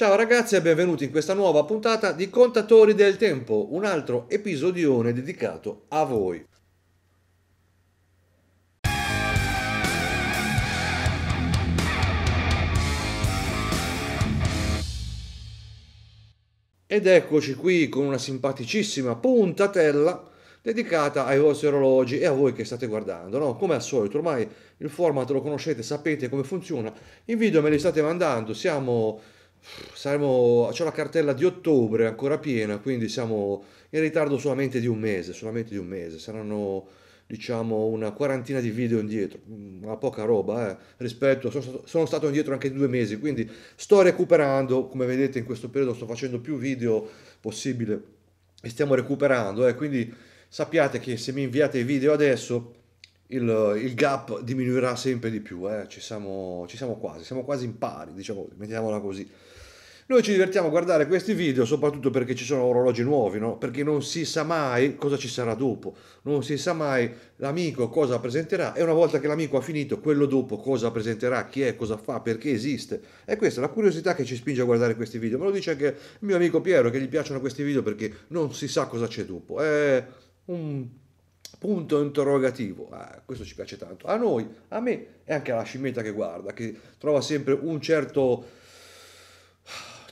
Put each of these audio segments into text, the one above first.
Ciao ragazzi e benvenuti in questa nuova puntata di Contatori del Tempo, un altro episodione dedicato a voi. Ed eccoci qui con una simpaticissima puntatella dedicata ai vostri orologi e a voi che state guardando. No? Come al solito, ormai il format lo conoscete, sapete come funziona. I video me li state mandando, siamo Saremo, c'ho la cartella di ottobre ancora piena, quindi siamo in ritardo solamente di un mese, solamente di un mese. Saranno diciamo una quarantina di video indietro, una mm, poca roba eh, rispetto, sono stato, sono stato indietro anche due mesi, quindi sto recuperando, come vedete in questo periodo sto facendo più video possibile e stiamo recuperando, eh, quindi sappiate che se mi inviate i video adesso il, il, gap diminuirà sempre di più, eh. ci, siamo, ci siamo quasi, siamo quasi in pari, diciamo, mettiamola così. Noi ci divertiamo a guardare questi video soprattutto perché ci sono orologi nuovi, no? perché non si sa mai cosa ci sarà dopo, non si sa mai l'amico cosa presenterà e una volta che l'amico ha finito, quello dopo cosa presenterà, chi è, cosa fa, perché esiste. E questa è la curiosità che ci spinge a guardare questi video. Me lo dice anche il mio amico Piero che gli piacciono questi video perché non si sa cosa c'è dopo. È un punto interrogativo. Ah, questo ci piace tanto. A noi, a me e anche alla scimmietta che guarda, che trova sempre un certo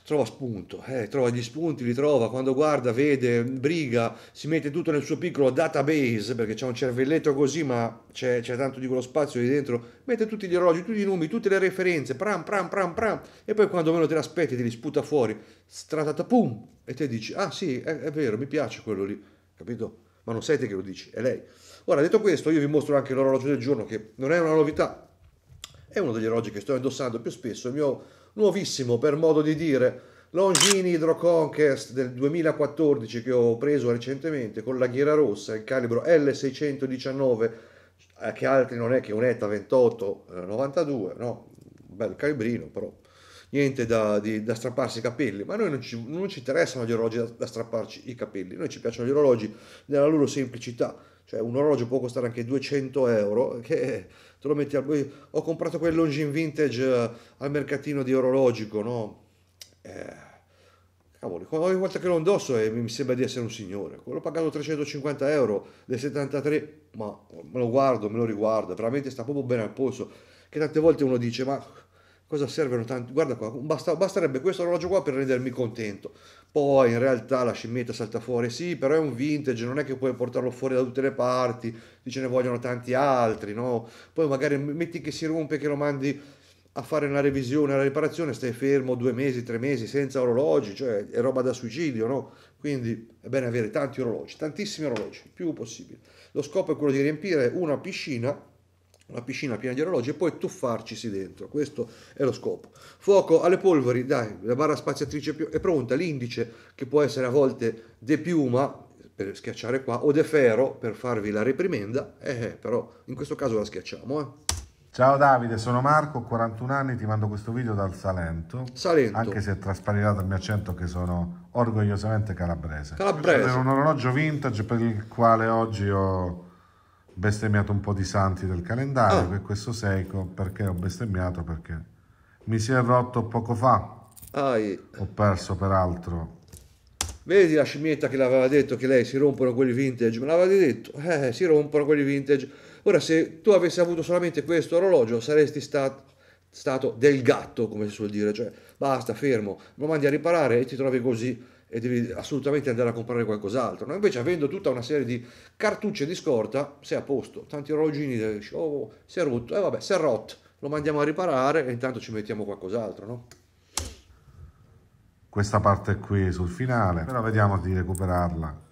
trova spunto, eh, trova gli spunti, li trova, quando guarda, vede, briga, si mette tutto nel suo piccolo database, perché c'è un cervelletto così, ma c'è, c'è tanto di quello spazio lì dentro, mette tutti gli orologi, tutti i numeri, tutte le referenze, pram, pram, pram, pram, e poi quando meno te l'aspetti te li sputa fuori, stratata, pum, e te dici, ah sì, è, è vero, mi piace quello lì, capito? Ma non sei te che lo dici, è lei. Ora, detto questo, io vi mostro anche l'orologio del giorno, che non è una novità, è uno degli orologi che sto indossando più spesso, il mio nuovissimo per modo di dire, Longini Hydro Conquest del 2014 che ho preso recentemente con la ghiera rossa, il calibro L619, eh, che altri non è che un'ETA 28-92, eh, no, bel calibrino però, niente da, di, da strapparsi i capelli, ma a noi non ci, non ci interessano gli orologi da, da strapparci i capelli, a noi ci piacciono gli orologi nella loro semplicità, cioè un orologio può costare anche 200 euro, che te lo metti al... Ho comprato quel Longin Vintage eh, al mercatino di orologico, no? Eh, cavolo, ogni volta che lo indosso eh, mi sembra di essere un signore. Quello pagato 350 euro del 73, ma me lo guardo, me lo riguardo, veramente sta proprio bene al polso. Che tante volte uno dice, ma cosa servono tanti? Guarda qua, basta, basterebbe questo orologio qua per rendermi contento poi in realtà la scimmietta salta fuori, sì, però è un vintage, non è che puoi portarlo fuori da tutte le parti, ce ne vogliono tanti altri, no? Poi magari metti che si rompe, che lo mandi a fare una revisione, una riparazione, stai fermo due mesi, tre mesi senza orologi, cioè è roba da suicidio, no? Quindi è bene avere tanti orologi, tantissimi orologi, più possibile. Lo scopo è quello di riempire una piscina una piscina piena di orologi e poi tuffarcisi dentro. Questo è lo scopo. Fuoco alle polveri, dai, la barra spaziatrice è pronta, l'indice che può essere a volte de piuma per schiacciare qua o de ferro per farvi la reprimenda, eh, eh, però in questo caso la schiacciamo, eh. Ciao Davide, sono Marco, 41 anni, ti mando questo video dal Salento. Salento. Anche se trasparirà dal mio accento che sono orgogliosamente calabrese. Calabrese. Era un orologio vintage per il quale oggi ho bestemmiato un po' di santi del calendario oh. per questo seco perché ho bestemmiato perché mi si è rotto poco fa Ai. ho perso peraltro vedi la scimmietta che l'aveva detto che lei si rompono quelli vintage me l'aveva detto eh si rompono quelli vintage ora se tu avessi avuto solamente questo orologio saresti stat stato del gatto come si suol dire cioè basta fermo lo mandi a riparare e ti trovi così e devi assolutamente andare a comprare qualcos'altro. No? Invece avendo tutta una serie di cartucce di scorta, sei a posto, tanti orologini, oh, si è rotto, e eh, vabbè, si è rotto, lo mandiamo a riparare e intanto ci mettiamo qualcos'altro. No? Questa parte qui sul finale, però vediamo di recuperarla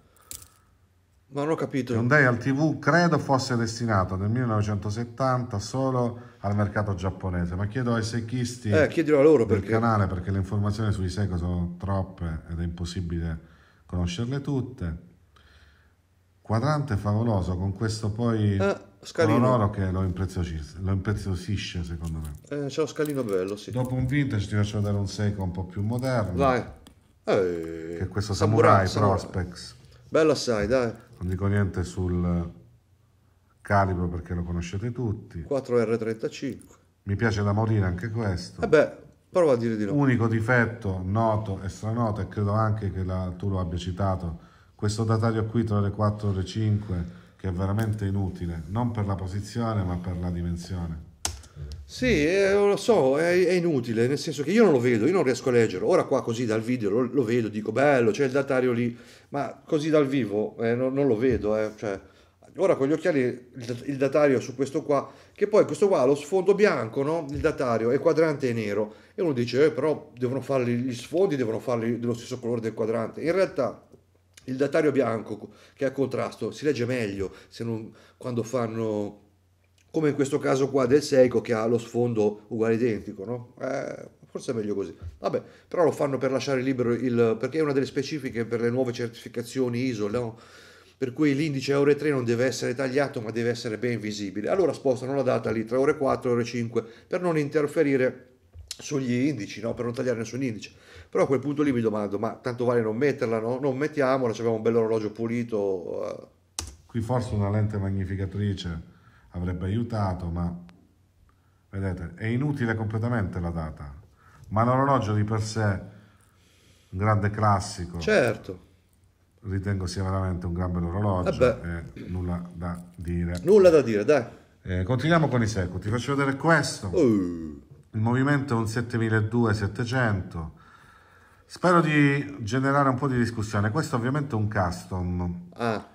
non ho capito. Hyundai al TV credo fosse destinato nel 1970 solo al mercato giapponese, ma chiedo ai secchisti eh, chiedilo a loro del perché... canale perché le informazioni sui Seiko sono troppe ed è impossibile conoscerle tutte. Quadrante favoloso con questo poi eh, oro che lo, impreziosisce, lo impreziosisce secondo me. Eh, c'è lo scalino bello, sì. Dopo un vintage ti faccio vedere un Seiko un po' più moderno. Vai. Eh, che è questo Samurai, Samurai Prospects. Bello assai, dai. Non dico niente sul calibro perché lo conoscete tutti. 4R35. Mi piace da morire anche questo. Vabbè, eh beh, prova a dire di no. Unico difetto noto e stranoto, e credo anche che la, tu lo abbia citato, questo datario qui tra le 4 e le 5 che è veramente inutile, non per la posizione ma per la dimensione. Sì, eh, lo so, è, è, inutile, nel senso che io non lo vedo, io non riesco a leggerlo. Ora qua così dal video lo, lo vedo, dico bello, c'è il datario lì, ma così dal vivo eh, no, non lo vedo. Eh, cioè, ora con gli occhiali il, il, datario su questo qua, che poi questo qua ha lo sfondo bianco, no? il datario è quadrante e nero. E uno dice, eh, però devono farli, gli sfondi devono farli dello stesso colore del quadrante. In realtà il datario bianco che è a contrasto si legge meglio se non, quando fanno come in questo caso qua del Seiko che ha lo sfondo uguale identico, no? Eh, forse è meglio così. Vabbè, però lo fanno per lasciare libero il... perché è una delle specifiche per le nuove certificazioni ISO, no? per cui l'indice ore 3 non deve essere tagliato ma deve essere ben visibile. Allora spostano la data lì tra ore 4 e ore 5 per non interferire sugli indici, no? per non tagliare nessun indice. Però a quel punto lì mi domando, ma tanto vale non metterla, no? non mettiamola, abbiamo un bel orologio pulito. Eh. Qui forse una lente magnificatrice avrebbe aiutato, ma vedete, è inutile completamente la data. Ma l'orologio di per sé, un grande classico. Certo. Ritengo sia veramente un gran bel orologio eh nulla da dire. Nulla da dire, dai. Eh, continuiamo con i secoli. ti faccio vedere questo. Uh. Il movimento è un 7200-700. Spero di generare un po' di discussione. Questo ovviamente è un custom. Ah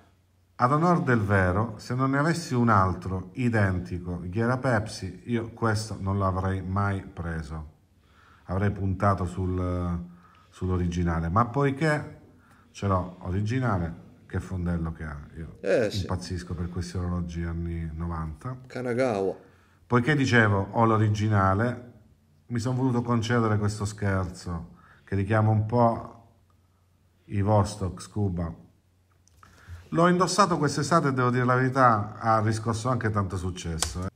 ad onor del vero, se non ne avessi un altro, identico, Ghiera Pepsi, io questo non l'avrei mai preso. Avrei puntato sul, sull'originale, ma poiché ce l'ho originale, che fondello che ha. Io eh, impazzisco sì. per questi orologi anni 90. Kanagawa. Poiché dicevo, ho l'originale, mi sono voluto concedere questo scherzo che richiama un po' i Vostok Scuba L'ho indossato quest'estate e devo dire la verità, ha riscosso anche tanto successo. Eh.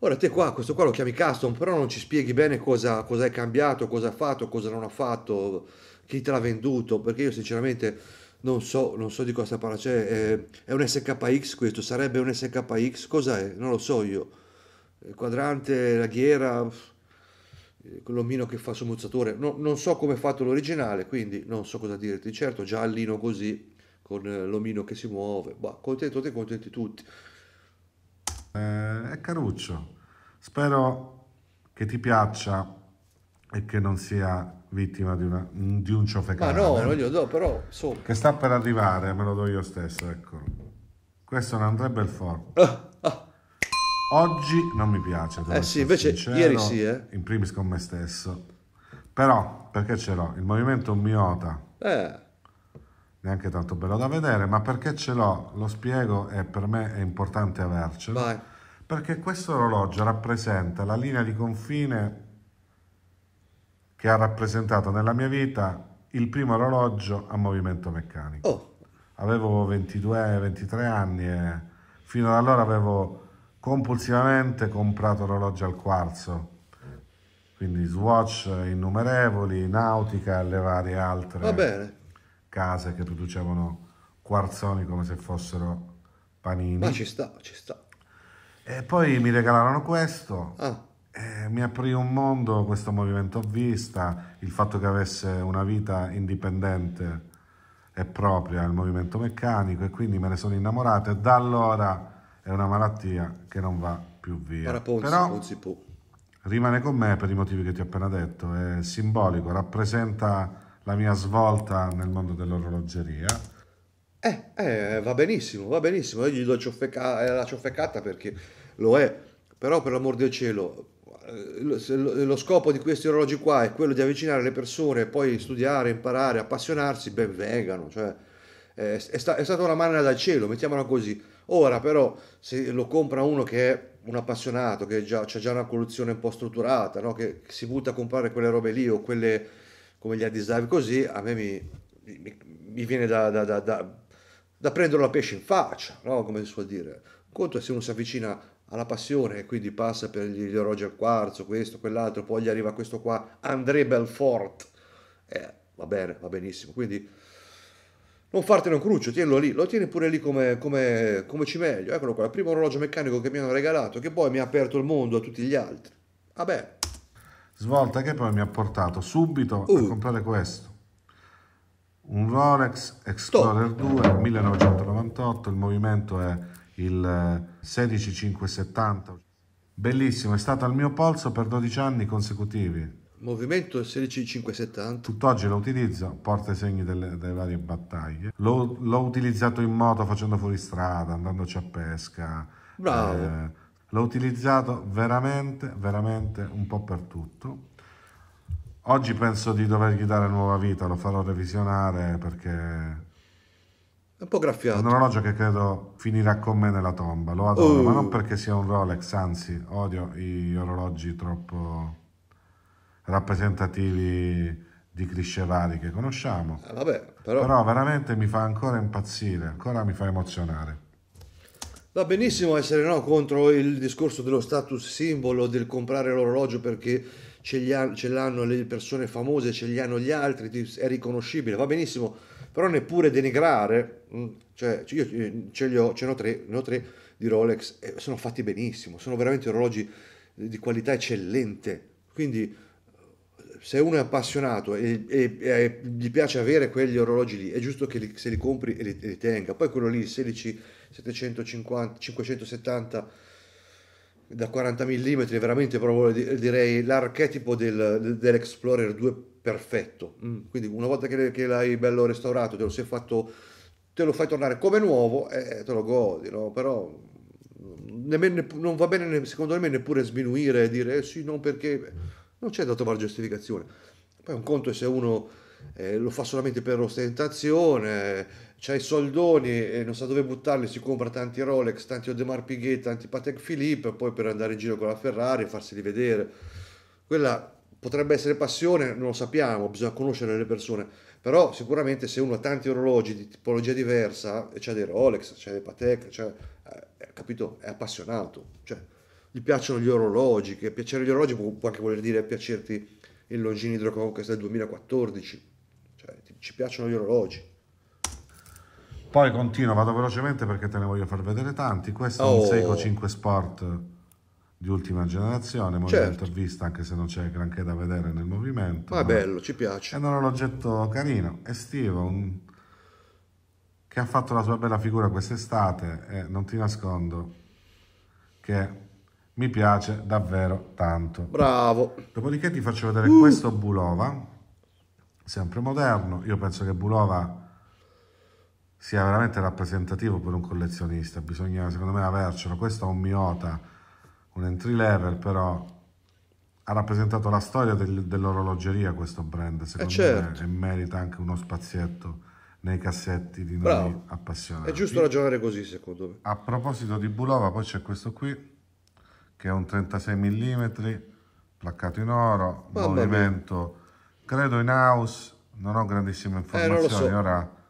Ora te qua, questo qua lo chiami custom, però non ci spieghi bene cosa, cosa è cambiato, cosa ha fatto, cosa non ha fatto, chi te l'ha venduto, perché io sinceramente non so, non so di cosa parla. Cioè, è, è, un SKX questo, sarebbe un SKX, cos'è? Non lo so io. Il eh, quadrante, la ghiera, quell'omino eh, che fa sommuzzatore, no, non so come è fatto l'originale, quindi non so cosa dirti. Certo, giallino così con eh, l'omino che si muove, bah, contento te, contenti tutti. Eh, Caruccio, spero che ti piaccia e che non sia vittima di, una, di un ciofecale. Ma no, non glielo do, però... So. Che sta per arrivare, me lo do io stesso, ecco. Questo non andrebbe il forno. Ah, ah. Oggi non mi piace. Eh sì, invece sincero, ieri sì, eh. In primis con me stesso. Però, perché ce l'ho? Il movimento è un miota. Eh neanche tanto bello da vedere, ma perché ce l'ho, lo spiego e per me è importante avercelo. Vai. Perché questo orologio rappresenta la linea di confine che ha rappresentato nella mia vita il primo orologio a movimento meccanico. Oh. Avevo 22-23 anni e fino ad allora avevo compulsivamente comprato orologi al quarzo, quindi Swatch innumerevoli, Nautica e le varie altre. Va bene case che producevano quarzoni come se fossero panini. Ma ci sta, ci sta. E poi mi regalarono questo. Ah. mi aprì un mondo, questo movimento a vista, il fatto che avesse una vita indipendente e propria, il movimento meccanico, e quindi me ne sono innamorato e da allora è una malattia che non va più via. Ora Ponzi, Però Ponzi rimane con me per i motivi che ti ho appena detto, è simbolico, rappresenta la mia svolta nel mondo dell'orologeria. Eh, eh, va benissimo, va benissimo. Io gli do ciofeca- eh, la ciofeccata perché lo è, però per l'amor del cielo, eh, lo scopo di questi orologi qua è quello di avvicinare le persone, poi studiare, imparare, appassionarsi, ben vengano. Cioè, è, sta- è stata una manna dal cielo, mettiamola così. Ora però se lo compra uno che è un appassionato, che già, c'è già una collezione un po' strutturata, no? che si butta a comprare quelle robe lì o quelle come gli addisavi così, a me mi, mi, mi viene da, da, da, da, prendere la pesce in faccia, no? come si suol dire. Il Conto è se uno si avvicina alla passione e quindi passa per gli orologi al quarzo, questo, quell'altro, poi gli arriva questo qua, André Belfort. Eh, va bene, va benissimo. Quindi non fartene un cruccio, tienilo lì, lo tieni pure lì come, come, come cimelio. Eccolo qua, il primo orologio meccanico che mi hanno regalato, che poi mi ha aperto il mondo a tutti gli altri. Vabbè, Svolta che poi mi ha portato subito uh. a comprare questo. Un Rolex Explorer Top. 2 1998, il movimento è il 16570. Eh, Bellissimo, è stato al mio polso per 12 anni consecutivi. Movimento 16570. Tutt'oggi lo utilizzo, porta i segni delle, delle varie battaglie. L'ho, l'ho, utilizzato in moto facendo fuori strada andandoci a pesca. Bravo. Eh, l'ho utilizzato veramente, veramente un po' per tutto. Oggi penso di dovergli dare nuova vita, lo farò revisionare perché... È un po' graffiato. È un orologio che credo finirà con me nella tomba, lo adoro, uh. ma non oh. perché sia un Rolex, anzi odio gli orologi troppo rappresentativi di cliché vari che conosciamo. Eh, vabbè, però... però veramente mi fa ancora impazzire, ancora mi fa emozionare. Va benissimo essere no contro il discorso dello status simbolo, del comprare l'orologio perché ce, l'hanno le persone famose, ce li hanno gli altri, è riconoscibile, va benissimo, però neppure denigrare, mm, cioè io eh, ce, li ho, ce ne ho tre, ne ho tre di Rolex, e sono fatti benissimo, sono veramente orologi di qualità eccellente, quindi se uno è appassionato e, e, e gli piace avere quegli orologi lì, è giusto che li, se li compri e li, li tenga, poi quello lì il 16 750, 570 da 40 mm, veramente proprio direi l'archetipo del, dell'Explorer 2 perfetto. Mm. Quindi una volta che, che l'hai bello restaurato, te lo sei fatto, te lo fai tornare come nuovo e eh, eh, te lo godi, no? Però nemmeno, non va bene secondo me neppure sminuire e dire eh sì, non perché non c'è da trovare giustificazione. Poi un conto è se uno eh, lo fa solamente per ostentazione c'ha i soldoni e non sa dove buttarli, si compra tanti Rolex, tanti Odemar Piguet, tanti Patek Philippe, poi per andare in giro con la Ferrari e farseli vedere. Quella potrebbe essere passione, non lo sappiamo, bisogna conoscere le persone, però sicuramente se uno ha tanti orologi di tipologia diversa, e c'ha dei Rolex, c'ha dei Patek, c'ha, eh, capito, è appassionato, cioè gli piacciono gli orologi, che piacere gli orologi può, può anche voler dire piacerti il Longini Hydro Conquest del 2014, cioè ti, ci piacciono gli orologi poi continuo, vado velocemente perché te ne voglio far vedere tanti. Questo oh. è un oh. Seiko 5 Sport di ultima generazione, molto certo. intervista anche se non c'è granché da vedere nel movimento. Ma è bello, ci piace. È un orologetto carino, estivo, un... che ha fatto la sua bella figura quest'estate e non ti nascondo che mi piace davvero tanto. Bravo. Dopodiché ti faccio vedere uh. questo Bulova, sempre moderno. Io penso che Bulova sia veramente rappresentativo per un collezionista, bisogna secondo me avercelo. Questo è un Miota, un entry level, però ha rappresentato la storia del, dell'orologeria questo brand, eh, secondo eh certo. me, e merita anche uno spazietto nei cassetti di Bravo. noi appassionati. È giusto ragionare così, secondo me. A proposito di Bulova, poi c'è questo qui, che è un 36 mm, placcato in oro, Mamma movimento, mia. credo in house, non ho grandissime eh, informazioni, eh, so. ora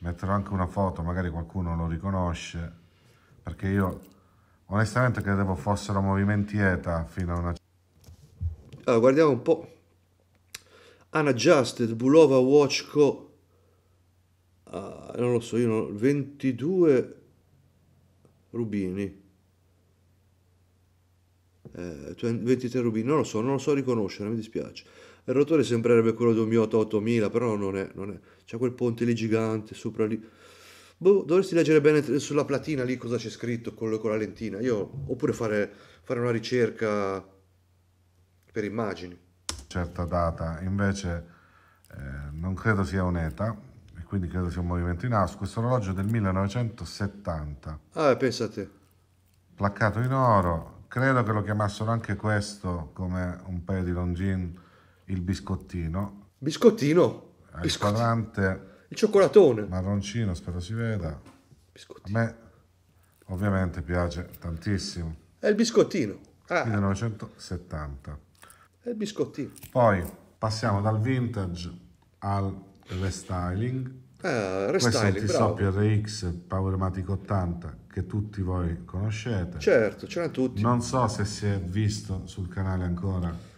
metterò anche una foto magari qualcuno lo riconosce perché io onestamente credevo fossero movimenti ETA fino a una allora, guardiamo un po' Unadjusted Bulova Watch Co uh, non lo so io non... 22 rubini eh, 23 rubini non lo so non lo so riconoscere mi dispiace il rotore sembrerebbe quello di un Miota 8000, però non è, non è. C'è quel ponte lì gigante, sopra lì. Boh, dovresti leggere bene sulla platina lì cosa c'è scritto con, con la lentina. Io, oppure fare, fare una ricerca per immagini. Certa data, invece eh, non credo sia un'età, e quindi credo sia un movimento in house. Questo orologio è del 1970. Ah, pensa Placcato in oro, credo che lo chiamassero anche questo come un paio di longin il biscottino. Biscottino? Al biscottino. Il cioccolatone. Marroncino, spero si veda. Biscottino. A me ovviamente piace tantissimo. È il biscottino. Ah. 1970. È il biscottino. Poi passiamo dal vintage al restyling. Ah, restyling, Questo è un TSOP RX Powermatic 80 che tutti voi conoscete. Certo, c'erano tutti. Non so se si è visto sul canale ancora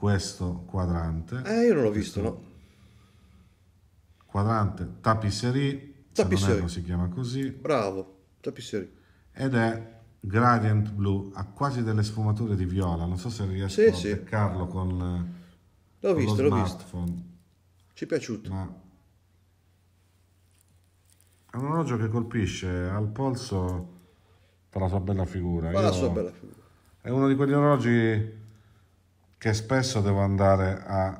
questo quadrante. Eh, io non l'ho visto, no. Quadrante tapisserie, tapisserie. si chiama così. Bravo, tapisserie. Ed è gradient blu, ha quasi delle sfumature di viola, non so se riesco sì, a sì. beccarlo con, l'ho con visto, lo smartphone. Visto. Ci è piaciuto. Ma è un orologio che colpisce al polso per la sua bella figura. Per la sua bella figura. È uno di quegli orologi che spesso devo andare a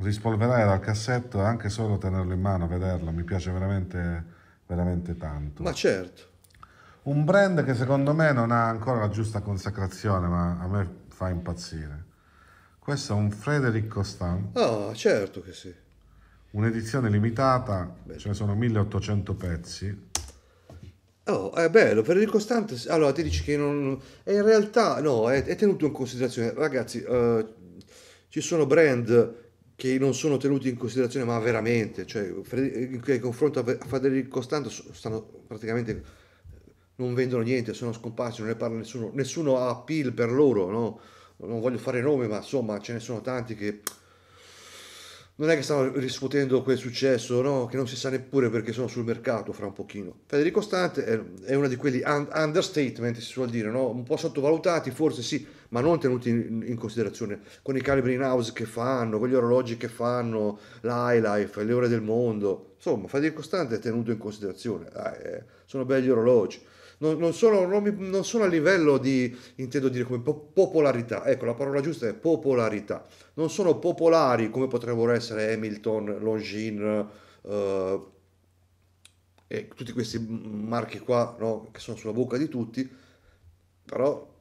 rispolverare dal cassetto e anche solo tenerlo in mano, vederlo, mi piace veramente, veramente tanto. Ma certo. Un brand che secondo me non ha ancora la giusta consacrazione, ma a me fa impazzire. Questo è un Frederic Constant. Ah, oh, certo che sì. Un'edizione limitata, Bene. ce ne sono 1800 pezzi Oh, è bello, per il costante, allora ti dici che non... in realtà no, è, è tenuto in considerazione, ragazzi, eh, ci sono brand che non sono tenuti in considerazione, ma veramente, cioè, che confronto a Federico Costante stanno praticamente non vendono niente, sono scomparsi, non ne parla nessuno, nessuno ha appeal per loro, no? Non voglio fare nome, ma insomma, ce ne sono tanti che non è che stanno riscuotendo quel successo, no? che non si sa neppure perché sono sul mercato fra un pochino. Federico Stante è, uno di quelli un- understatement, si suol dire, no? un po' sottovalutati forse sì, ma non tenuti in, in considerazione, con i calibri in house che fanno, con gli orologi che fanno, l'iLife, le ore del mondo, insomma Federico Stante è tenuto in considerazione, ah, eh, sono belli orologi non, non, sono, non, mi, non sono a livello di, intendo dire, come popolarità, ecco la parola giusta è popolarità, non sono popolari come potrebbero essere Hamilton, Longin eh, e tutti questi marchi qua, no, che sono sulla bocca di tutti, però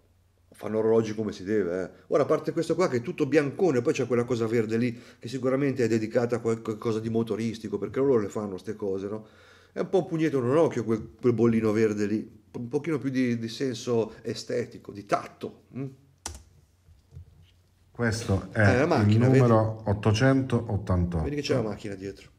fanno orologi come si deve. Eh. Ora, a parte questo qua che è tutto biancone, poi c'è quella cosa verde lì che sicuramente è dedicata a qualcosa di motoristico, perché loro le fanno queste cose, no? È un po' un pugnetto in un occhio quel, quel bollino verde lì, un pochino più di, di senso estetico, di tatto. Mm? Questo è eh, macchina, il numero vedi? 888. Vedi che c'è la macchina dietro.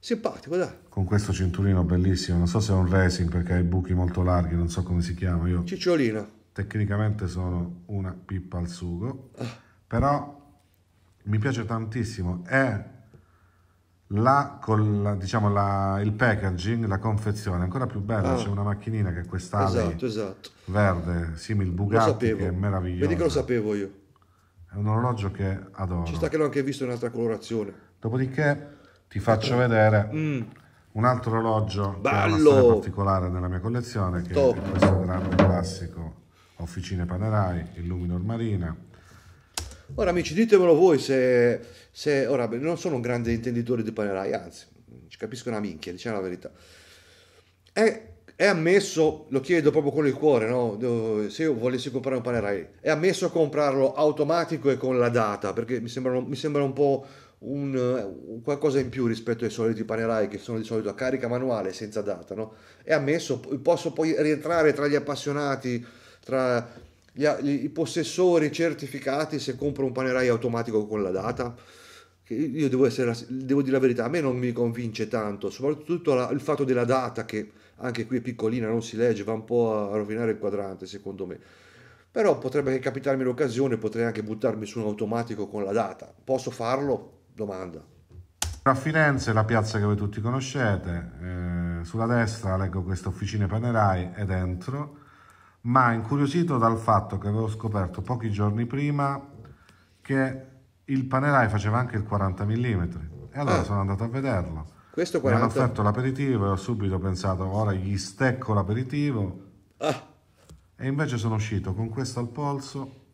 Simpatico, dai. Con questo cinturino bellissimo, non so se è un racing perché ha i buchi molto larghi, non so come si chiama. Io Cicciolina. Tecnicamente sono una pippa al sugo, ah. però mi piace tantissimo. È la, col, diciamo, la, il packaging, la confezione è ancora più bella, ah. c'è una macchinina che è quest'ale esatto, esatto. verde, simile Bugatti, che è meraviglioso. Vedi che lo sapevo io. È un orologio che adoro. Ci sta che l'ho anche visto in un'altra colorazione. Dopodiché ti faccio Aspetta. Ecco. vedere mm. un altro orologio Bello. particolare nella mia collezione, che Top. è questo grande classico Officine Panerai, Illuminor Marina. Ora amici ditemelo voi se se, ora, non sono un grande intenditore di panerai, anzi, ci capisco una minchia, diciamo la verità. È, è, ammesso, lo chiedo proprio con il cuore, no? se io volessi comprare un panerai, è ammesso comprarlo automatico e con la data, perché mi sembra, mi sembra un po' un, un, qualcosa in più rispetto ai soliti panerai che sono di solito a carica manuale senza data, no? È ammesso, posso poi rientrare tra gli appassionati, tra gli, i possessori certificati se compro un panerai automatico con la data? io devo, essere, devo, dire la verità, a me non mi convince tanto, soprattutto la, il fatto della data che anche qui è piccolina, non si legge, va un po' a rovinare il quadrante secondo me. Però potrebbe anche capitarmi l'occasione, potrei anche buttarmi su un automatico con la data. Posso farlo? Domanda. A Firenze, la piazza che voi tutti conoscete, eh, sulla destra leggo questa officina Panerai è dentro, ma incuriosito dal fatto che avevo scoperto pochi giorni prima che il Panerai faceva anche il 40 mm e allora ah. sono andato a vederlo. 40... Mi hanno offerto l'aperitivo e ho subito pensato ora gli stecco l'aperitivo ah. e invece sono uscito con questo al polso,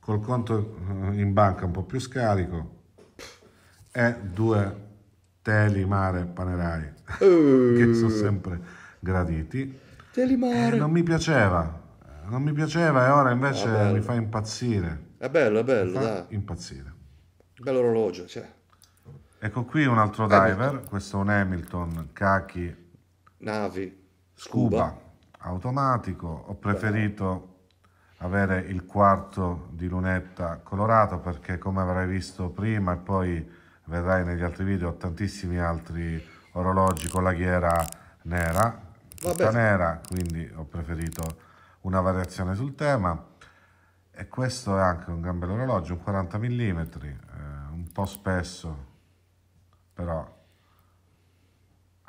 col conto eh, in banca un po' più scarico e due teli mare Panerai uh. che sono sempre graditi. Teli mare. Eh, non mi piaceva, non mi piaceva e ora invece ah, mi fa impazzire. È bello, è bello, dai. Impazzire. Bello orologio, cioè. Ecco qui un altro Hamilton. Eh, diver, questo è un Hamilton, Kaki, Navi, Scuba, Scuba automatico. Ho preferito avere il quarto di lunetta colorato perché come avrai visto prima e poi vedrai negli altri video ho tantissimi altri orologi con la ghiera nera, tutta nera, quindi ho preferito una variazione sul tema e questo è anche un gran orologio, un 40 mm, eh, un po' spesso, però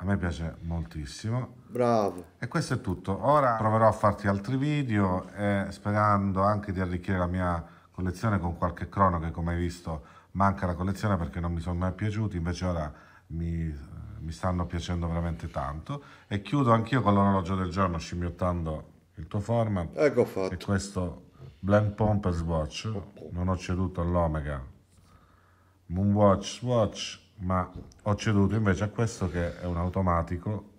a me piace moltissimo. Bravo. E questo è tutto. Ora proverò a farti altri video e sperando anche di arricchire la mia collezione con qualche crono che come hai visto manca la collezione perché non mi sono mai piaciuti, invece ora mi, eh, mi stanno piacendo veramente tanto. E chiudo anch'io con l'orologio del giorno scimmiottando il tuo format. Ecco fatto. E questo Blank Pump Swatch, non ho ceduto all'Omega Moonwatch Swatch, ma ho ceduto invece a questo che è un automatico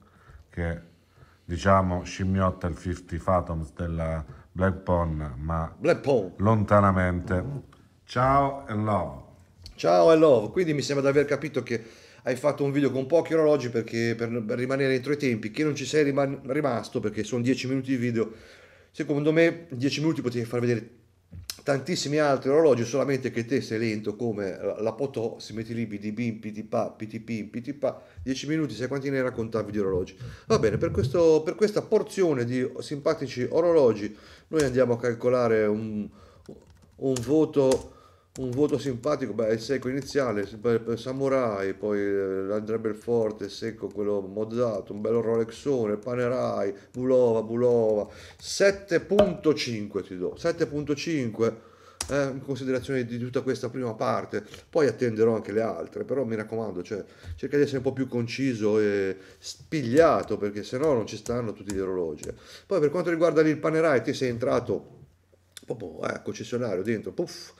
che diciamo scimmiotta il 50 Fathoms della Black Pond, ma Black Pond. lontanamente. Ciao e love. Ciao e love, quindi mi sembra di aver capito che hai fatto un video con pochi orologi perché, per rimanere entro i tempi, che non ci sei riman- rimasto perché sono 10 minuti di video Secondo me 10 minuti potete far vedere tantissimi altri orologi, solamente che te sei lento come la Potò, si metti lì bim pitipa, pitipim, pitipa, 10 minuti, sai quanti ne raccontavi di orologi. Va bene, per, questo, per questa porzione di simpatici orologi noi andiamo a calcolare un, un voto un voto simpatico, beh, il secco iniziale, Samurai, poi eh, Andrebbe il Forte, secco quello mozzato, un bello Rolexone, Panerai, Bulova, Bulova, 7.5 ti do, 7.5 eh, in considerazione di tutta questa prima parte, poi attenderò anche le altre, però mi raccomando, cioè, cerca di essere un po' più conciso e spigliato, perché se no non ci stanno tutti gli orologi. Poi per quanto riguarda il Panerai, ti sei entrato proprio eh, concessionario dentro, puff,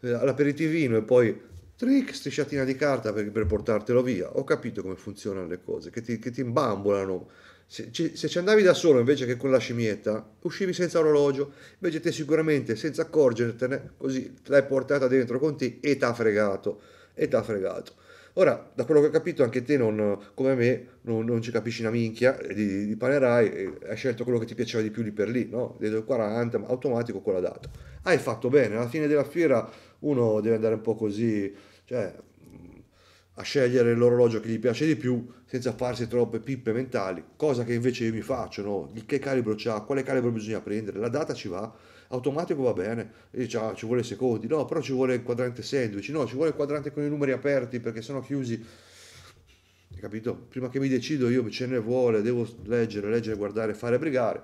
eh, all'aperitivino e poi trick, strisciatina di carta per, per, portartelo via. Ho capito come funzionano le cose, che ti, che ti imbambolano. Se, ci, se ci andavi da solo invece che con la scimmietta, uscivi senza orologio, invece te sicuramente senza accorgertene, così l'hai portata dentro con te e t'ha fregato e ti ha fregato. Ora, da quello che ho capito, anche te, non, come me, non, non, ci capisci una minchia eh, di, di Panerai, hai scelto quello che ti piaceva di più lì per lì, no? il 40, ma automatico quella data. Hai fatto bene, alla fine della fiera uno deve andare un po' così, cioè, a scegliere l'orologio che gli piace di più senza farsi troppe pippe mentali, cosa che invece io mi faccio, no? Di che calibro c'ha, quale calibro bisogna prendere, la data ci va Automatico va bene, e dice ah, ci vuole secondi, no, però ci vuole il quadrante sandwich, no, ci vuole il quadrante con i numeri aperti perché sono chiusi. Hai capito? Prima che mi decido io ce ne vuole, devo leggere, leggere, guardare, fare, brigare.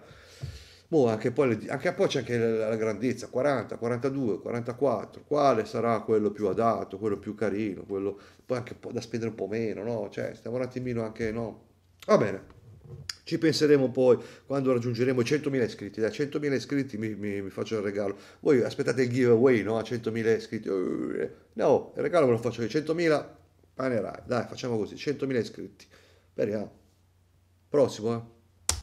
Mo anche poi, le, anche poi c'è anche la, grandezza, 40, 42, 44, quale sarà quello più adatto, quello più carino, quello poi anche da spendere un po' meno, no? Cioè, stiamo un attimino anche, no? Va bene. Ci penseremo poi quando raggiungeremo 100.000 iscritti. Da 100.000 iscritti mi, mi, mi, faccio il regalo. Voi aspettate il giveaway, no? A 100.000 iscritti. No, il regalo ve lo faccio io. 100.000 panerai. Dai, facciamo così. 100.000 iscritti. Speriamo. Prossimo, eh.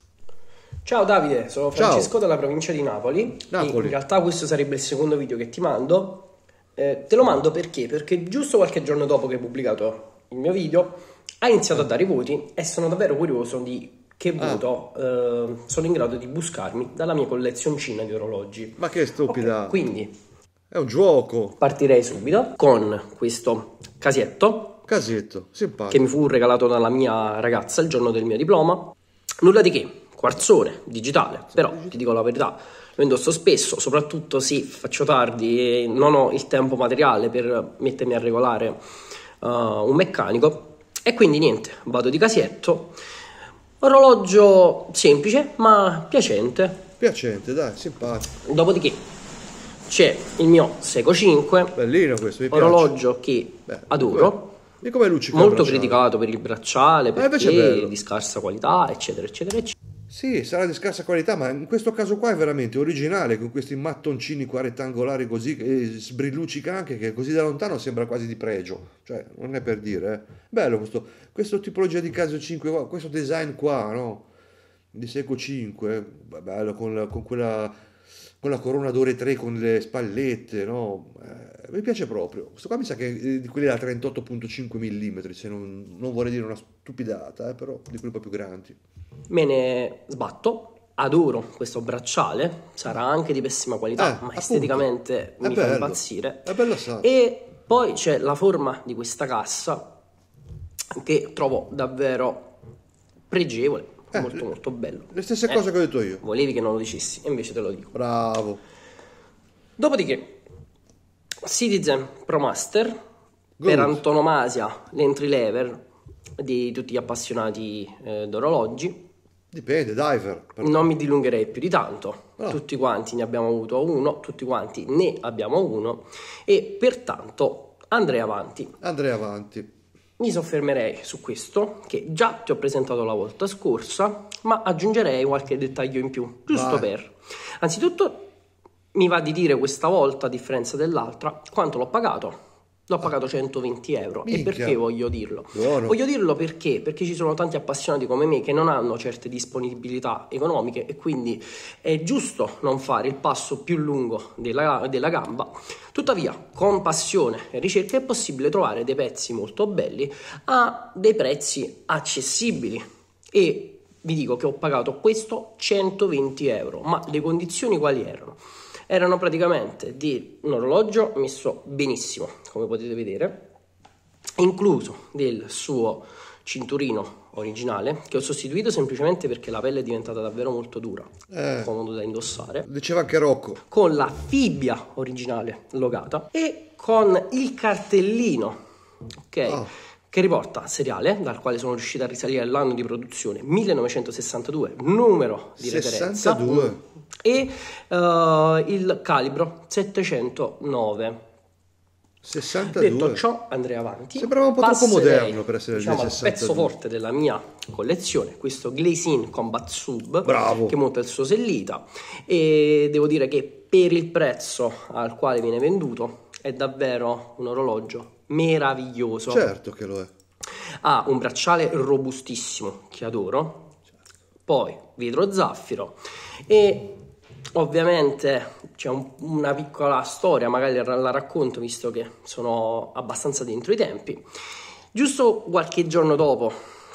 Ciao Davide, sono Francesco Ciao. dalla provincia di Napoli. Napoli. In realtà questo sarebbe il secondo video che ti mando. Eh, te lo mando perché? Perché giusto qualche giorno dopo che hai pubblicato il mio video ha iniziato a dare i voti e sono davvero curioso di che ah. voto ah. sono in grado di buscarmi dalla mia collezioncina di orologi. Ma che stupida! Okay, quindi è un gioco. Partirei subito con questo casetto. Casetto, simpatico. Che mi fu regalato dalla mia ragazza il giorno del mio diploma. Nulla di che, quarzone, digitale, però ti dico la verità, lo indosso spesso, soprattutto se faccio tardi e non ho il tempo materiale per mettermi a regolare uh, un meccanico. E quindi niente, vado di casetto Orologio semplice ma piacente. Piacente, dai, simpatico. Dopodiché c'è il mio Seco 5. Bellino questo, mi piace. Orologio che Beh, adoro. E come luccica? Molto criticato per il bracciale, eh, perché eh, di scarsa qualità, eccetera, eccetera, eccetera. Sì, sarà di scarsa qualità, ma in questo caso qua è veramente originale, con questi mattoncini qua rettangolari così, e eh, sbrillucica anche, che così da lontano sembra quasi di pregio. Cioè, non è per dire, eh. Bello questo, questo tipologia di caso 5, questo design qua, no? Di Seco 5, bello, con, la, con quella, con la corona d'ore 3, con le spallette, no? Eh, mi piace proprio. Questo qua mi sa che di quelli da 38.5 mm, se non, non, vorrei dire una stupidata, eh, però di quelli un po' più grandi. Me ne sbatto. Adoro questo bracciale, sarà anche di pessima qualità, eh, ma esteticamente appunto. mi fa impazzire. È bello assai. E poi c'è la forma di questa cassa che trovo davvero pregevole, eh, molto molto bello. Le stesse eh, cose che ho detto io. Volevi che non lo dicessi, invece te lo dico. Bravo. Dopodiché Citizen Pro Master, Good. per antonomasia l'entry lever di tutti gli appassionati eh, d'orologi. Dipende, diver. Per... Non mi dilungherei più di tanto. No. Ah. Tutti quanti ne abbiamo avuto uno, tutti quanti ne abbiamo uno e pertanto andrei avanti. Andrei avanti. Mi soffermerei su questo che già ti ho presentato la volta scorsa, ma aggiungerei qualche dettaglio in più, giusto Vai. per. Anzitutto mi va di dire questa volta, a differenza dell'altra, quanto l'ho pagato. L'ho pagato 120 euro. Minchia. E perché voglio dirlo? Buono. Voglio dirlo perché? Perché ci sono tanti appassionati come me che non hanno certe disponibilità economiche e quindi è giusto non fare il passo più lungo della, della gamba. Tuttavia, con passione e ricerca è possibile trovare dei pezzi molto belli a dei prezzi accessibili. E vi dico che ho pagato questo 120 euro, ma le condizioni quali erano? erano praticamente di un orologio messo benissimo, come potete vedere, incluso del suo cinturino originale che ho sostituito semplicemente perché la pelle è diventata davvero molto dura, eh, comodo da indossare. Diceva anche Rocco. Con la fibbia originale logata e con il cartellino, ok? Oh che riporta seriale, dal quale sono riusciti a risalire l'anno di produzione, 1962, numero di 62. referenza, e uh, il calibro 709. 62. Detto ciò, andrei avanti. Sembrava un po' Passerei, troppo moderno per essere diciamo, il pezzo forte della mia collezione, questo Glazing Combat Sub Bravo. che monta il suo sellita e devo dire che per il prezzo al quale viene venduto è davvero un orologio meraviglioso. Certo che lo è. Ha un bracciale robustissimo, che adoro. Poi vetro zaffiro e ovviamente c'è un, una piccola storia, magari la racconto visto che sono abbastanza dentro i tempi. Giusto qualche giorno dopo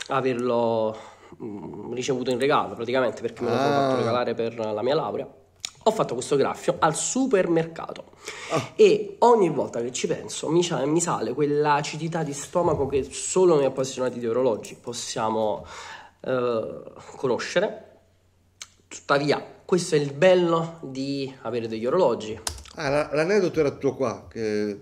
averlo mm, ricevuto in regalo praticamente perché me lo ah. fatto regalare per la mia laurea ho fatto questo graffio al supermercato oh. e ogni volta che ci penso mi, mi sale quell'acidità di stomaco che solo noi appassionati di orologi possiamo eh, conoscere. Tuttavia, questo è il bello di avere degli orologi. Ah, l'aneddoto era tuo qua, che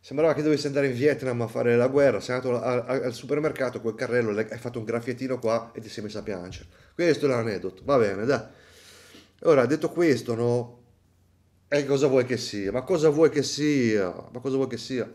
sembrava che dovessi andare in Vietnam a fare la guerra, sei andato al, al, al supermercato col carrello, hai fatto un graffiettino qua e ti sei messo a piangere. Questo è l'aneddoto, va bene, dai. Ora, detto questo, no? E cosa vuoi che sia? Ma cosa vuoi che sia? Ma cosa vuoi che sia?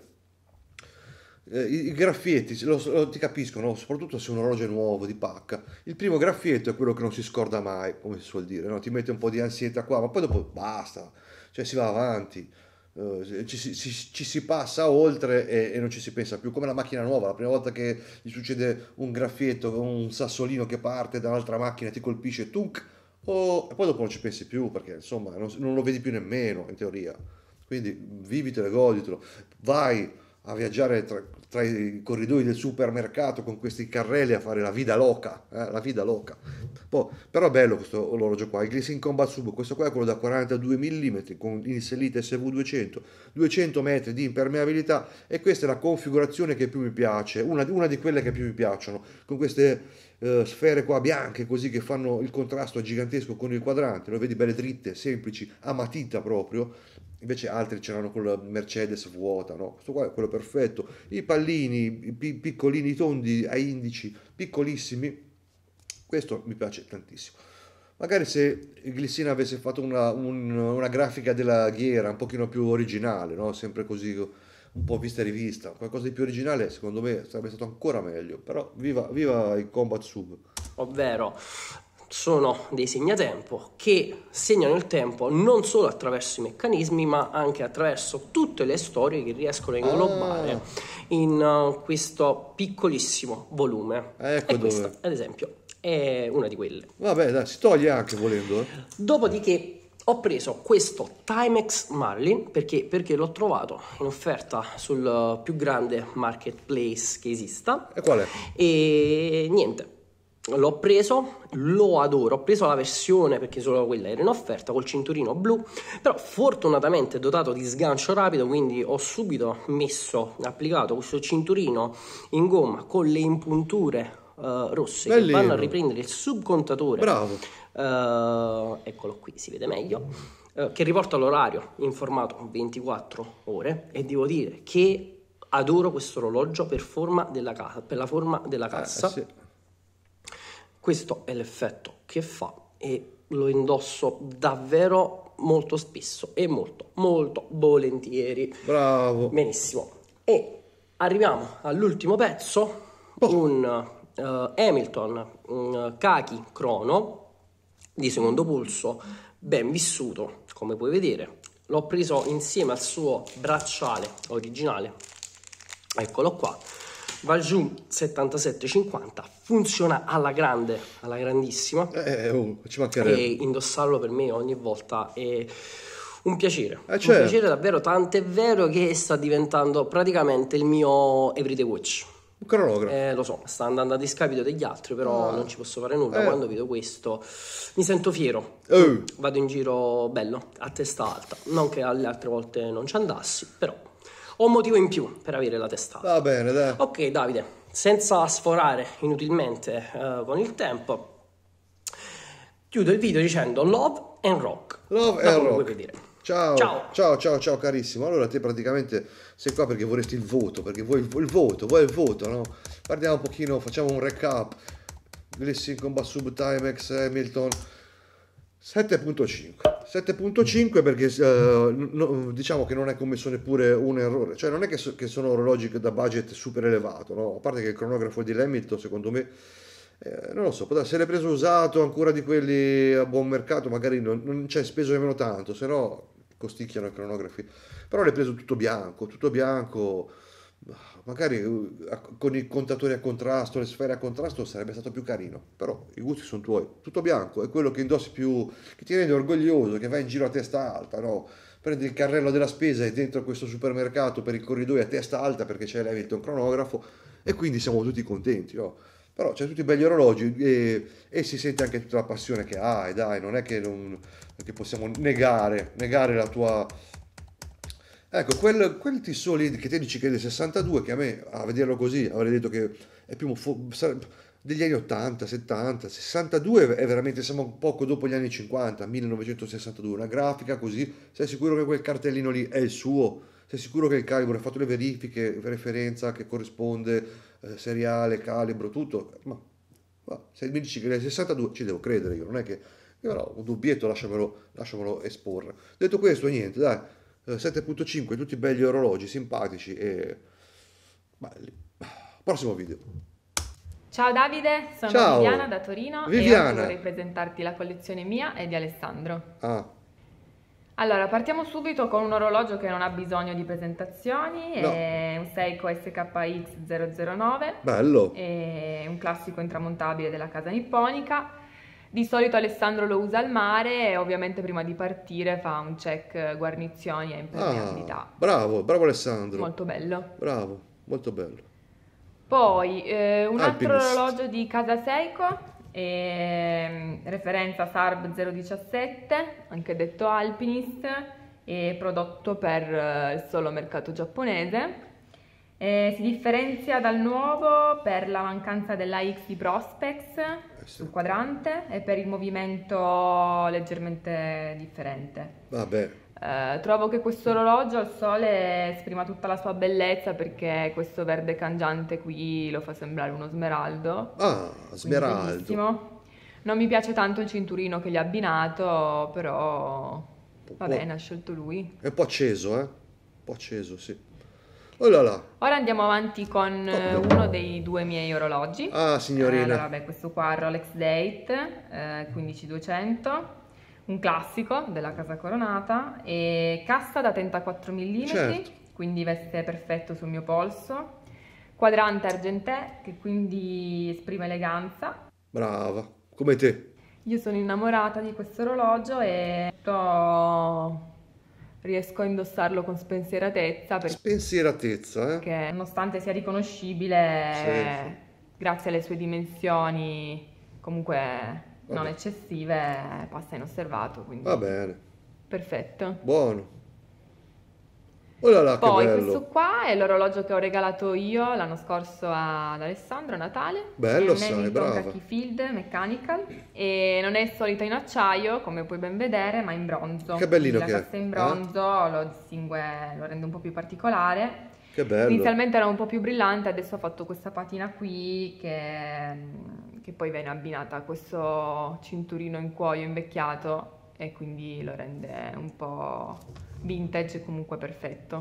Eh, I, graffietti, lo, lo, ti capiscono, soprattutto se un orologio è nuovo, di pacca. Il primo graffietto è quello che non si scorda mai, come si suol dire, no? Ti mette un po' di ansietà qua, ma poi dopo basta, cioè si va avanti. Uh, ci, ci, ci, si passa oltre e, e, non ci si pensa più, come la macchina nuova, la prima volta che gli succede un graffietto, un sassolino che parte da un'altra macchina ti colpisce, tunc, e poi dopo non ci pensi più perché insomma non, non lo vedi più nemmeno in teoria. Quindi vivitelo e goditelo. Vai a viaggiare tra, tra, i corridoi del supermercato con questi carrelli a fare la vita loca, eh, la vita loca. Poi, boh, però è bello questo orologio qua, il Glissin Combat Sub, questo qua è quello da 42 mm con inserita SV200, 200 metri di impermeabilità e questa è la configurazione che più mi piace, una, una di quelle che più mi piacciono, con queste eh, sfere qua bianche così che fanno il contrasto gigantesco con il quadrante, lo vedi belle dritte, semplici, a matita proprio invece altri c'erano con la Mercedes vuota, no? questo qua è quello perfetto, i pallini, i pi- piccolini tondi a indici, piccolissimi, questo mi piace tantissimo. Magari se Glissina avesse fatto una, un, una grafica della ghiera un pochino più originale, no? sempre così un po' vista e rivista, qualcosa di più originale secondo me sarebbe stato ancora meglio, però viva, viva il Combat Sub. Ovvero, sono dei segnatempo che segnano il tempo non solo attraverso i meccanismi, ma anche attraverso tutte le storie che riescono a inglobare ah. in uh, questo piccolissimo volume. Ecco questa, ad esempio, è una di quelle. Vabbè, dai, si toglie anche volendo. Eh. Dopodiché ho preso questo Timex Marlin perché, perché, l'ho trovato in offerta sul più grande marketplace che esista. E qual è? E niente, l'ho preso, lo adoro, ho preso la versione perché solo quella era in offerta col cinturino blu, però fortunatamente è dotato di sgancio rapido, quindi ho subito messo, applicato questo cinturino in gomma con le impunture uh, rosse Bellino. che vanno a riprendere il subcontatore. Bravo. Uh, eccolo qui, si vede meglio. Eh, che riporta l'orario in formato 24 ore e devo dire che adoro questo orologio per, forma della ca- per la forma della cassa. Eh, sì questo è l'effetto che fa e lo indosso davvero molto spesso e molto molto volentieri. Bravo. Benissimo. E arriviamo all'ultimo pezzo, oh. un uh, Hamilton un Kaki eh, Crono di secondo pulso, ben vissuto, come puoi vedere. L'ho preso insieme al suo bracciale originale. Eccolo qua va giù 77,50, funziona alla grande, alla grandissima. Eh, oh, ci mancherebbe. E indossarlo per me ogni volta è un piacere. Eh, certo. Un piacere davvero, tant'è vero che sta diventando praticamente il mio everyday watch. Un cronografo Eh, lo so, sta andando a discapito degli altri, però ah. non ci posso fare nulla. Eh. Quando vedo questo mi sento fiero. Uh. Vado in giro bello, a testa alta. Non che alle altre volte non ci andassi, però ho un motivo in più per avere la testata. Va bene, dai. Ok, Davide, senza sforare inutilmente eh, con il tempo, chiudo il video dicendo Love and Rock. Love da and Rock. Ciao, ciao, ciao, ciao, ciao carissimo. Allora te praticamente sei qua perché vorresti il voto, perché vuoi il, il voto, vuoi il voto, no? Guardiamo un pochino, facciamo un recap. Glissing Combat Sub Timex Hamilton 7.5 7.5 perché eh, no, diciamo che non è commesso neppure un errore, cioè non è che, so, che sono orologi da budget super elevato, no? a parte che il cronografo di Lemilton secondo me, eh, non lo so, potrebbe essere preso usato ancora di quelli a buon mercato, magari non, non c'è speso nemmeno tanto, se no costicchiano i cronografi, però l'hai preso tutto bianco, tutto bianco magari eh, con i contatori a contrasto, le sfere a contrasto sarebbe stato più carino, però i gusti sono tuoi, tutto bianco è quello che indossi più, che ti rende orgoglioso, che vai in giro a testa alta, no? prendi il carrello della spesa e dentro questo supermercato per il corridoio a testa alta perché c'è l'Hamilton cronografo e quindi siamo tutti contenti, no? però c'è tutti i belli orologi e, e, si sente anche tutta la passione che hai, dai, non è che, non, che possiamo negare, negare la tua Ecco, quel, quel Tissot lì che te dici che è del 62, che a me, a vederlo così, avrei detto che è più degli anni 80, 70, 62 è veramente, siamo poco dopo gli anni 50, 1962, una grafica così, sei sicuro che quel cartellino lì è il suo? Sei sicuro che il calibro ha fatto le verifiche, referenza che corrisponde, eh, seriale, calibro, tutto? Ma, ma se mi dici che è del 62 ci devo credere io, non è che però un dubbietto lasciamelo, lasciamelo, esporre. Detto questo, niente, dai, 7.5, eh, tutti belli orologi, simpatici e belli. Prossimo video. Ciao Davide, sono Ciao. Viviana da Torino Viviana. e oggi vorrei presentarti la collezione mia e di Alessandro. Ah. Allora, partiamo subito con un orologio che non ha bisogno di presentazioni, no. è un Seiko SKX009. Bello! È un classico intramontabile della casa nipponica di solito Alessandro lo usa al mare e ovviamente prima di partire fa un check guarnizioni e impermeabilità. Ah, bravo, bravo Alessandro. Molto bello. Bravo, molto bello. Poi eh, un Alpinist. altro orologio di Casa Seiko, eh, referenza SARB 017, anche detto Alpinist, e prodotto per eh, il solo mercato giapponese. Eh, si differenzia dal nuovo per la mancanza della X di Prospex eh, sul quadrante e per il movimento leggermente differente. Vabbè. Eh, trovo che questo orologio al sole esprima tutta la sua bellezza perché questo verde cangiante qui lo fa sembrare uno smeraldo. Ah, smeraldo. Non mi piace tanto il cinturino che gli ha abbinato, però va bene, ha scelto lui. È un po' acceso, eh? Un po' acceso, sì. Oh là là. Ora andiamo avanti con oh, uno dei due miei orologi. Ah, signorina. allora, beh, questo qua è Rolex Date eh, 15200 un classico della Casa Coronata e cassa da 34 mm, certo. quindi veste perfetto sul mio polso, quadrante argentè che quindi esprime eleganza. Brava, come te. Io sono innamorata di questo orologio e sto riesco a indossarlo con spensieratezza. Per... Spensieratezza, eh? Che nonostante sia riconoscibile, sì. grazie alle sue dimensioni comunque Vabbè. non eccessive, passa inosservato. Quindi... Va bene. Perfetto. Buono. Oh là là, Poi questo qua è l'orologio che ho regalato io l'anno scorso ad Alessandro a Natale. Bello, è sai, brava. Kaki Field Mechanical e non è solito in acciaio, come puoi ben vedere, ma in bronzo. Che bellino Quindi che è. La cassa in bronzo eh? lo distingue, lo rende un po' più particolare. Che bello. Inizialmente era un po' più brillante, adesso ho fatto questa patina qui che, che poi viene abbinata a questo cinturino in cuoio invecchiato e quindi lo rende un po' vintage comunque perfetto.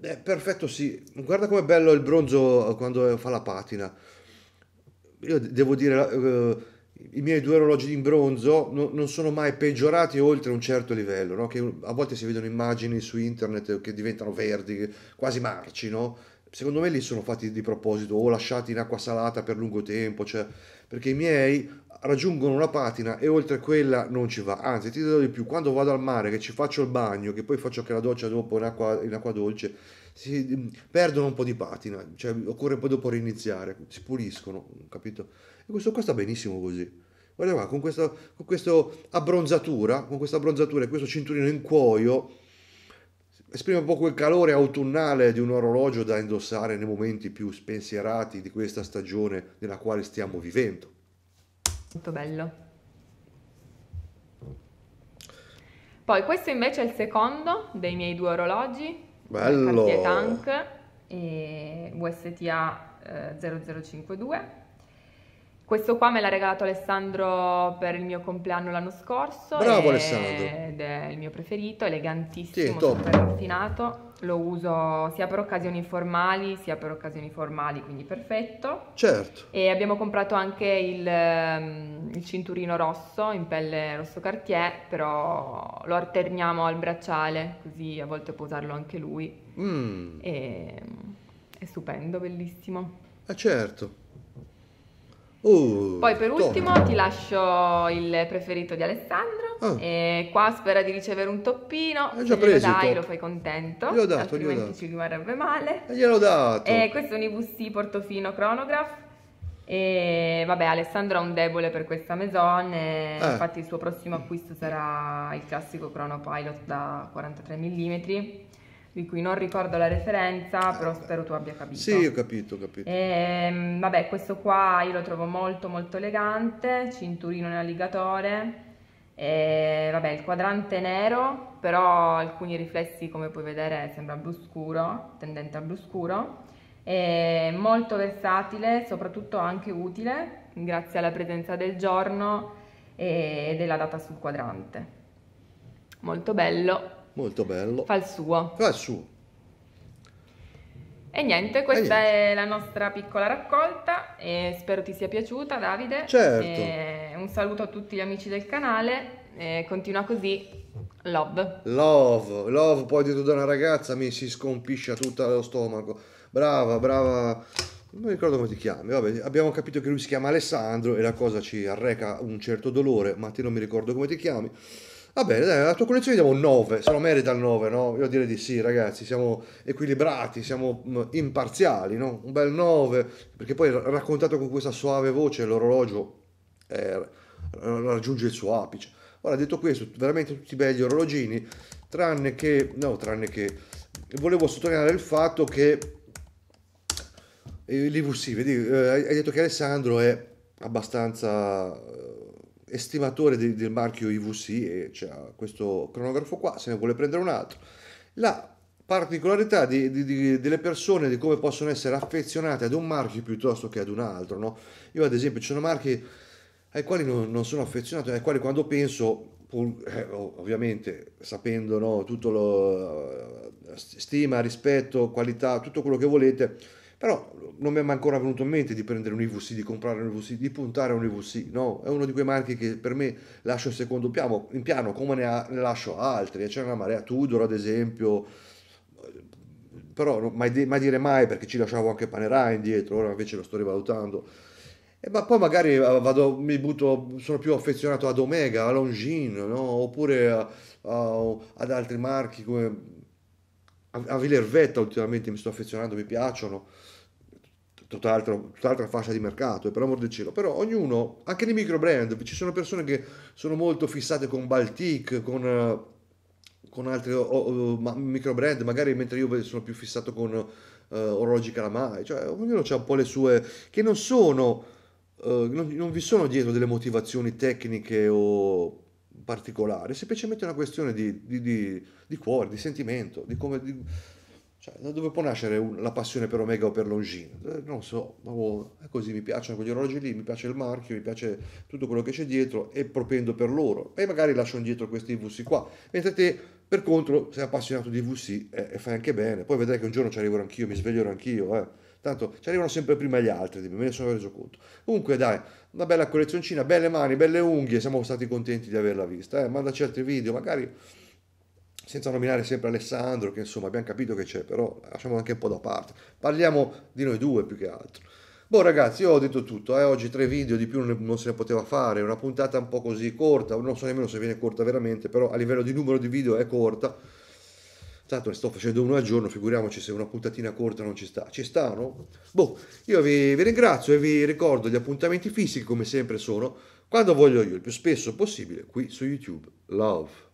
Eh, perfetto, sì. Guarda com'è bello il bronzo eh, quando eh, fa la patina. Io devo dire, eh, i miei due orologi in bronzo no, non sono mai peggiorati oltre un certo livello, no? che a volte si vedono immagini su internet che diventano verdi, quasi marci, no? Secondo me lì sono fatti di proposito o lasciati in acqua salata per lungo tempo, cioè, perché i miei raggiungono una patina e oltre quella non ci va. Anzi, ti dirò di più, quando vado al mare, che ci faccio il bagno, che poi faccio anche la doccia dopo in acqua, in acqua dolce, si mm, perdono un po' di patina, cioè occorre poi dopo riniziare, si puliscono, capito? E questo qua sta benissimo così. Guarda qua, con questa, con questa abbronzatura, con questa abbronzatura e questo cinturino in cuoio, esprime un po' quel calore autunnale di un orologio da indossare nei momenti più spensierati di questa stagione nella quale stiamo vivendo molto bello. Poi questo invece è il secondo dei miei due orologi, bello. Cartier Tank e USTA eh, 0052. Questo qua me l'ha regalato Alessandro per il mio compleanno l'anno scorso. Bravo ed Alessandro! Ed è il mio preferito, elegantissimo, sì, super raffinato lo uso sia per occasioni formali sia per occasioni formali, quindi perfetto. Certo. E abbiamo comprato anche il, ehm, il cinturino rosso in pelle rosso cartier, però lo alterniamo al bracciale, così a volte può usarlo anche lui. Mm. E, è stupendo, bellissimo. Ah certo. Uh, Poi per ultimo tocca. ti lascio il preferito di Alessandro. Ah. E qua spera di ricevere un toppino. È già Se preso, dai, lo fai contento. Gliel'ho dato, altrimenti gliel'ho ci rimarrebbe male. E eh, gliel'ho dato. E questo è un IVC Portofino Chronograph. E vabbè, Alessandro ha un debole per questa maison. Eh. Infatti, il suo prossimo acquisto sarà il classico Chronopilot da 43 mm di cui non ricordo la referenza, però eh, spero tu abbia capito. Sì, ho capito, ho capito. E, ehm, vabbè, questo qua io lo trovo molto molto elegante, cinturino in alligatore, e, eh, vabbè, il quadrante nero, però alcuni riflessi come puoi vedere sembra blu scuro, tendente a blu scuro, e molto versatile, soprattutto anche utile, grazie alla presenza del giorno e della data sul quadrante. Molto bello, Molto bello. Fa il suo. Fa il suo. E niente, questa e niente. è la nostra piccola raccolta e spero ti sia piaciuta Davide. Certo. E un saluto a tutti gli amici del canale e continua così. Love. Love, love, poi dietro da una ragazza mi si scompiscia tutto lo stomaco. Brava, brava. Non mi ricordo come ti chiami, vabbè, abbiamo capito che lui si chiama Alessandro e la cosa ci arreca un certo dolore, ma te non mi ricordo come ti chiami. Va bene, dai, alla tua collezione diamo un 9, se lo merita il 9, no? Io direi di sì, ragazzi, siamo equilibrati, siamo mm, imparziali, no? Un bel 9, perché poi raccontato con questa suave voce l'orologio eh, raggiunge il suo apice. Ora, detto questo, veramente tutti belli orologini, tranne che... no, tranne che... volevo sottolineare il fatto che... Eh, Livussi, vedi, eh, hai detto che Alessandro è abbastanza estimatore del, del marchio IVC e c'è questo cronografo qua, se ne vuole prendere un altro. La particolarità di, di, di, delle persone, di come possono essere affezionate ad un marchio piuttosto che ad un altro. No? Io ad esempio ci sono marchi ai quali non, non sono affezionato, ai quali quando penso, pur, eh, ovviamente sapendo no, tutto lo, eh, stima, rispetto, qualità, tutto quello che volete, però non mi è ancora venuto in mente di prendere un IVC, di comprare un IVC, di puntare a un IVC. No, è uno di quei marchi che per me lascio in secondo piano, in piano come ne, ha, ne lascio altri. C'è una marea Tudor, ad esempio. Però mai, mai dire mai perché ci lasciavo anche Panerai indietro, ora invece lo sto rivalutando. E ma poi magari eh, vado, mi butto, sono più affezionato ad Omega, a Longines, no? oppure a, a, ad altri marchi come a, a Villervetta ultimamente mi sto affezionando, mi piacciono tutt'altro, tutt'altra fascia di mercato, eh, per amor del cielo, però ognuno, anche nei micro brand, ci sono persone che sono molto fissate con Baltic, con, eh, con altri o, o, ma, micro brand, magari mentre io sono più fissato con uh, orologi calamai, cioè ognuno ha un po' le sue, che non sono, uh, non, non vi sono dietro delle motivazioni tecniche o particolari, è semplicemente una questione di, di, di, di cuore, di sentimento, di come... Cioè, da dove può nascere un, la passione per Omega o per Longines? Eh, non so, ma boh, è così, mi piacciono quegli orologi lì, mi piace il marchio, mi piace tutto quello che c'è dietro e propendo per loro. E magari lascio indietro questi VC qua. Mentre te, per contro, sei appassionato di VC eh, e fai anche bene. Poi vedrai che un giorno ci arriverò anch'io, mi sveglierò anch'io, eh. Tanto ci arrivano sempre prima gli altri, me ne sono reso conto. Comunque dai, una bella collezioncina, belle mani, belle unghie, siamo stati contenti di averla vista. Eh. Mandaci altri video, magari senza nominare sempre Alessandro, che insomma abbiamo capito che c'è, però lasciamo anche un po' da parte. Parliamo di noi due più che altro. Boh ragazzi, io ho detto tutto, eh? oggi tre video di più non, se ne poteva fare, una puntata un po' così corta, non so nemmeno se viene corta veramente, però a livello di numero di video è corta. Tanto ne sto facendo uno al giorno, figuriamoci se una puntatina corta non ci sta. Ci sta, no? Boh, io vi, vi ringrazio e vi ricordo gli appuntamenti fisici come sempre sono, quando voglio io, il più spesso possibile, qui su YouTube. Love.